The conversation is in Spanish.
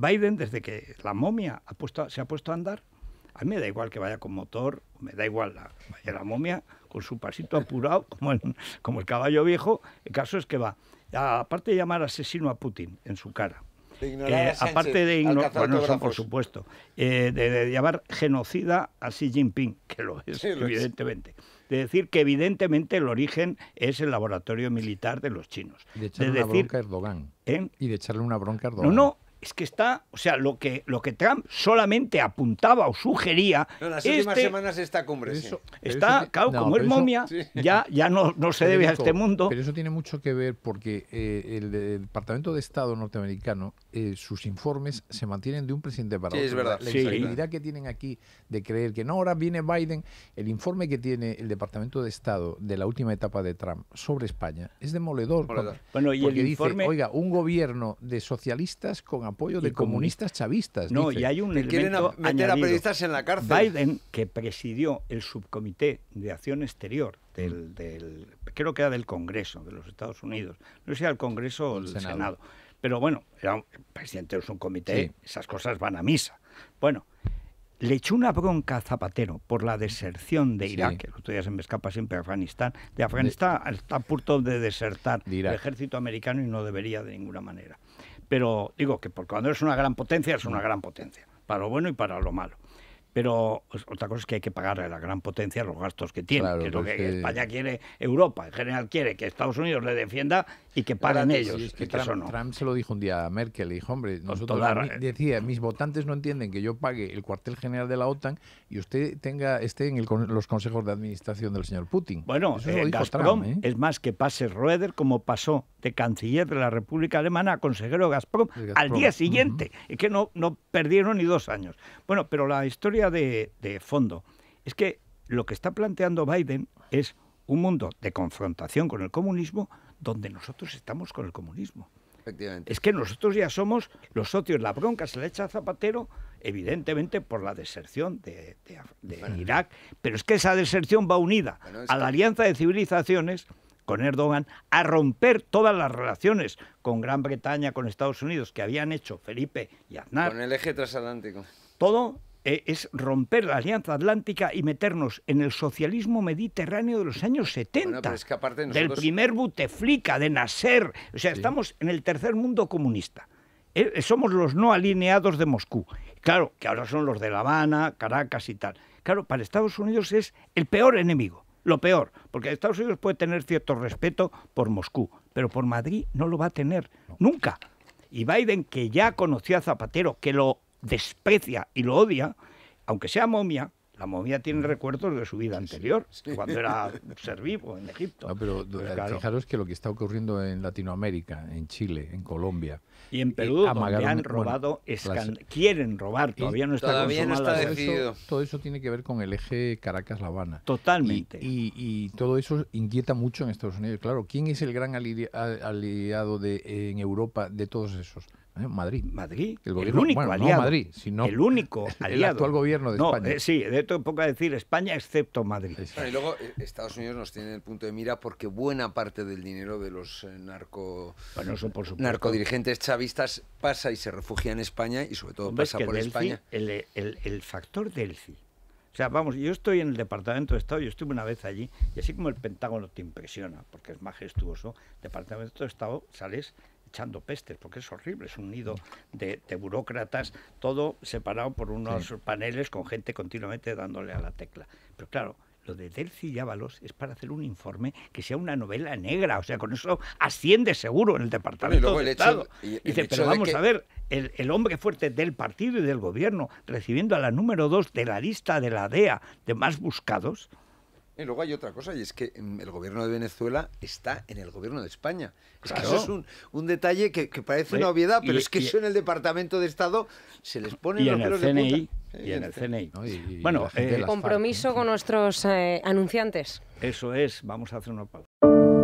Biden, desde que la momia se ha puesto a andar, a mí me da igual que vaya con motor, me da igual la, vaya la momia con su pasito apurado, como como el caballo viejo. El caso es que va, aparte de llamar asesino a Putin en su cara, eh, aparte de ignorar, por supuesto, eh, de, llamar genocida a Xi Jinping, que lo es, evidentemente. De decir que evidentemente el origen es el laboratorio militar de los chinos. de echarle una bronca Erdogan. ¿Eh? Y de echarle una bronca a Erdogan. No, no, es que está, o sea, lo que, lo que Trump solamente apuntaba o sugería. En las últimas este semanas esta cumbre. está, claro, como es momia, ya, ya no, no se debe a este mundo. Pero eso tiene mucho que ver porque eh, el, Departamento de Estado norteamericano, eh, sus informes se mantienen de un presidente para sí, Es verdad. La inseguridad que tienen aquí de creer que no, ahora viene Biden, el informe que tiene el Departamento de Estado de la última etapa de Trump sobre España es demoledor. Porque, bueno, dice, oiga, un gobierno de socialistas con apoyo de comunistas chavistas. No, y hay un que en la cárcel. Biden, que presidió el subcomité de acción exterior del, mm. del creo que era del Congreso de los Estados Unidos, no sé si era el Congreso o el, Senado. pero bueno, presidente de un comité esas cosas van a misa. Bueno, le echó una bronca a Zapatero por la deserción de Irak, que se me escapa siempre Afganistán, de Afganistán está a punto de desertar el ejército americano y no debería de ninguna manera. Pero digo que porque cuando es una gran potencia, es una mm. gran potencia, para lo bueno y para lo malo. Pero otra cosa es que hay que pagarle a la gran potencia los gastos que tiene, que es lo pues que España quiere, Europa en general quiere, que Estados Unidos le defienda y que pagan ellos. Trump, se lo dijo un día a Merkel, le dijo, hombre, nosotros eh, decía, mis votantes no entienden que yo pague el cuartel general de la OTAN y usted tenga esté en el, los consejos de administración del señor Putin. Bueno, eh, ¿eh? es más que pase Roeder como pasó de canciller de la República Alemana a consejero Gazprom, al día siguiente. y Es que no, no perdieron ni dos años. Bueno, pero la historia de, de fondo es que lo que está planteando Biden es un mundo de confrontación con el comunismo donde nosotros estamos con el comunismo. Es que nosotros ya somos los socios. La bronca se le echa a Zapatero, evidentemente, por la deserción de, Irak. Pero es que esa deserción va unida a la Alianza de Civilizaciones con Erdogan, a romper todas las relaciones con Gran Bretaña, con Estados Unidos, que habían hecho Felipe y Aznar. Con el eje transatlántico. Todo eh, es romper la Alianza Atlántica y meternos en el socialismo mediterráneo de los años 70. Del primer Buteflika, de Nasser. O sea, estamos en el tercer mundo comunista. Eh, eh, somos los no alineados de Moscú. Claro, que ahora son los de La Habana, Caracas y tal. Claro, para Estados Unidos es el peor enemigo, lo peor, porque Estados Unidos puede tener cierto respeto por Moscú, pero por Madrid no lo va a tener nunca. Y Biden, que ya conoció a Zapatero, que lo desprecia y lo odia, aunque sea momia, la momia tiene recuerdos de su vida anterior, cuando era ser vivo en Egipto. pero eh, fijaros que lo que está ocurriendo en Latinoamérica, en Chile, en Colombia. Y en eh, Perú, que han robado, quieren robar, todavía no está todavía todo eso tiene que ver con el eje Caracas-La Habana. Totalmente. Y, todo eso inquieta mucho en Estados Unidos. Claro, ¿quién es el gran aliado de, en Europa de todos esos? Eh, Madrid. Madrid, el, único aliado. sino el único aliado. El actual gobierno de España. Eh, sí, de esto poco a decir España excepto Madrid. y luego eh, Estados Unidos nos tiene en el punto de mira porque buena parte del dinero de los narco, narcodirigentes chavistas pasa y se refugia en España y sobre todo pasa por España. El, factor el factor O sea, vamos, yo estoy en el Departamento de Estado, yo estuve una vez allí, y así como el Pentágono te impresiona, porque es majestuoso, Departamento de Estado sales echando pestes, porque es horrible, es un nido de, burócratas, todo separado por unos paneles con gente continuamente dándole a la tecla. Pero claro, lo de Delci y es para hacer un informe que sea una novela negra. O sea, con eso asciende seguro en el Departamento de Estado. pero vamos a ver, el, el, hombre fuerte del partido y del gobierno recibiendo a la número dos de la lista de la DEA de más buscados, y luego hay otra cosa, y es que mm, el gobierno de Venezuela está en el gobierno de España. Es que eso es un, detalle que, parece una obviedad, pero e- es que eso en el Departamento de Estado se les pone y en el CNI, Y en el CNI. bueno, el eh, compromiso con nuestros eh, anunciantes. Eso es, vamos a hacer una pausa.